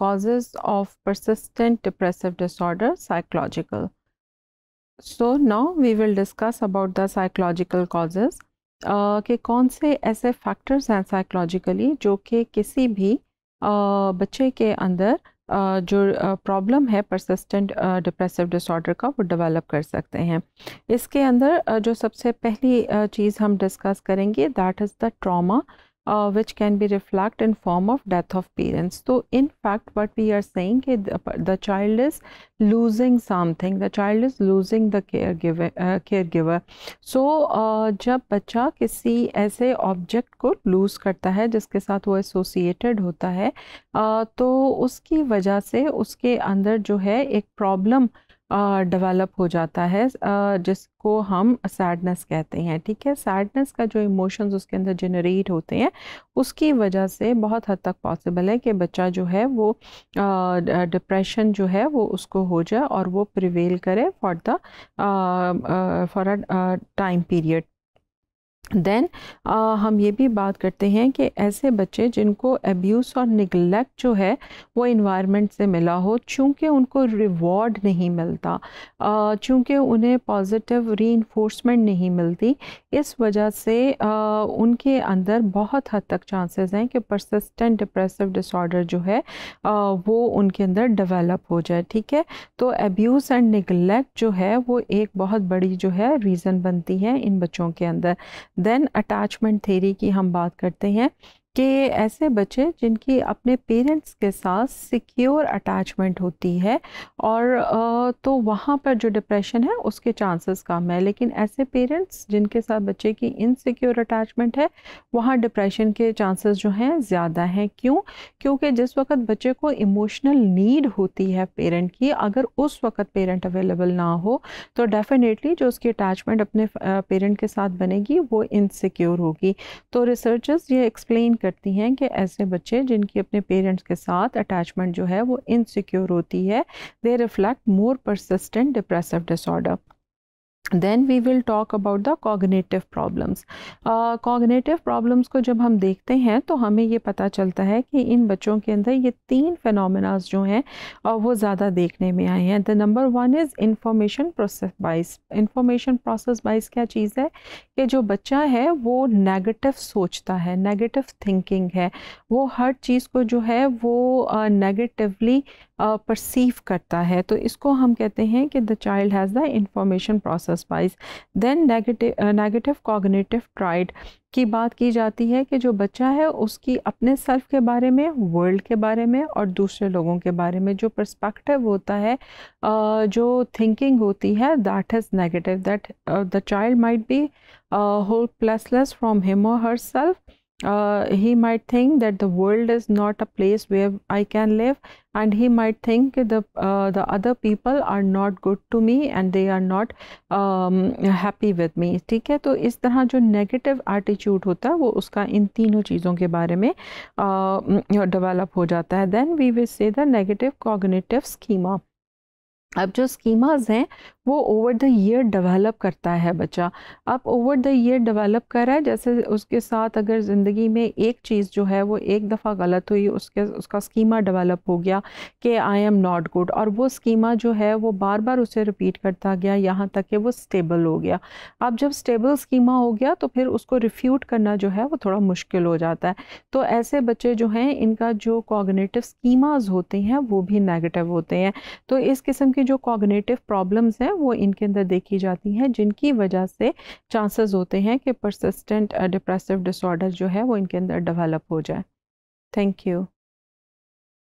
causes of persistent depressive disorder psychological so now we will discuss about the psychological causes uh, कि कौन से ऐसे factors हैं psychologically जो कि किसी भी uh, बच्चे के अंदर जो प्रॉब्लम है परसिस्टेंट डिप्रेसिव डिसऑर्डर का वो डेवलप कर सकते हैं इसके अंदर जो सबसे पहली चीज़ हम डिस्कस करेंगे that is the trauma uh, which can be reflect in form of death of parents so in fact what we are saying is the, the child is losing something the child is losing the caregiver uh, caregiver so uh, जब बच्चा किसी ऐसे object को loose करता है जिसके साथ वो एसोसिएटेड होता है uh, तो उसकी वजह से उसके अंदर जो है एक प्रॉब्लम uh, डेवलप हो जाता है जिसको हम सैडनेस कहते हैं ठीक है सैडनेस का जो इमोशंस उसके अंदर जनरेट होते हैं उसकी वजह से बहुत हद तक पॉसिबल है कि बच्चा जो है वो डिप्रेशन जो है वो उसको हो जाए और वो प्रिवेल करे for the for a time period then uh, हम ये भी बात करते हैं कि ऐसे बच्चे जिनको एब्यूज़ और निगलेक्ट जो है वो इन्वायरमेंट से मिला हो चूँकि उनको रिवॉर्ड नहीं मिलता uh, चूँकि उन्हें पॉजिटिव री नहीं मिलती इस वजह से uh, उनके अंदर बहुत हद तक चांसेस हैं कि परसिस्टेंट डिप्रेसिव डिसऑर्डर जो है वो उनके अंदर डेवलप हो जाए ठीक है तो एब्यूज़ एंड निगलेक्ट जो है वो एक बहुत बड़ी जो है रीज़न बनती है इन बच्चों के अंदर देन अटैचमेंट थेरी की हम बात करते हैं कि ऐसे बच्चे जिनकी अपने पेरेंट्स के साथ सिक्योर अटैचमेंट होती है और तो वहाँ पर जो डिप्रेशन है उसके चांसेस कम है लेकिन ऐसे पेरेंट्स जिनके साथ बच्चे की इनसिक्योर अटैचमेंट है वहाँ डिप्रेशन के चांसेस जो हैं ज़्यादा हैं क्यों क्योंकि जिस वक्त बच्चे को इमोशनल नीड होती है पेरेंट की अगर उस वक्त पेरेंट अवेलेबल ना हो तो डेफ़िनेटली जो उसकी अटैचमेंट अपने पेरेंट के साथ बनेगी वो इनसिक्योर होगी तो रिसर्चर्स ये एक्सप्लेन करती हैं कि ऐसे बच्चे जिनकी अपने पेरेंट्स के साथ अटैचमेंट जो है वो इनसिक्योर होती है they reflect more persistent depressive disorder then we will talk about the cognitive problems cognitive problems को जब हम देखते हैं तो हमें ये पता चलता है कि इन बच्चों के अंदर ये तीन फिनोमेनाज जो हैं uh, वो ज़्यादा देखने में आए हैं the number one is information process bias information process bias क्या चीज़ है कि जो बच्चा है वो नेगेटिव सोचता है नेगेटिव थिंकिंग है वो हर चीज़ को जो है वो नेगेटिवली uh, परसीव करता है तो इसको हम कहते हैं कि the child has the information process bias then negative negative cognitive triad की बात की जाती है कि जो बच्चा है उसकी अपने सेल्फ के बारे में वर्ल्ड के बारे में और दूसरे लोगों के बारे में जो पर्सपेक्टिव होता है जो थिंकिंग होती है that is negative that the child might be whole placeless from him or herself uh, he might think that the world is not a place where I can live and he might think the uh, the other people are not good to me and they are not um, happy with me ठीक है तो इस तरह जो negative attitude होता है वो उसका इन तीनों चीज़ों के बारे में uh develop हो जाता है then we will say the negative cognitive schema अब जो स्कीमाज हैं वो ओवर द ईयर डेवलप करता है बच्चा अब ओवर द ईयर डेवलप कर रहा है जैसे उसके साथ अगर ज़िंदगी में एक चीज़ जो है वो एक दफ़ा गलत हुई उसके उसका स्कीमा डेवलप हो गया कि आई एम नॉट गुड और वो स्कीमा जो है वो बार बार उसे रिपीट करता गया यहाँ तक कि वो स्टेबल हो गया अब जब स्टेबल स्कीमा हो गया तो फिर उसको रिफ्यूट करना जो है वो थोड़ा मुश्किल हो जाता है तो ऐसे बच्चे जो हैं इनका जो कॉगनेटिव स्कीमाज होते हैं वो भी नेगेटिव होते हैं तो इस किस्म की जो कॉगनेटिव प्रॉब्लम्स हैं वो इनके अंदर देखी जाती हैं जिनकी वजह से चांसेस होते हैं कि परसिस्टेंट डिप्रेसिव डिसऑर्डर जो है वो इनके अंदर डेवलप हो जाए थैंक यू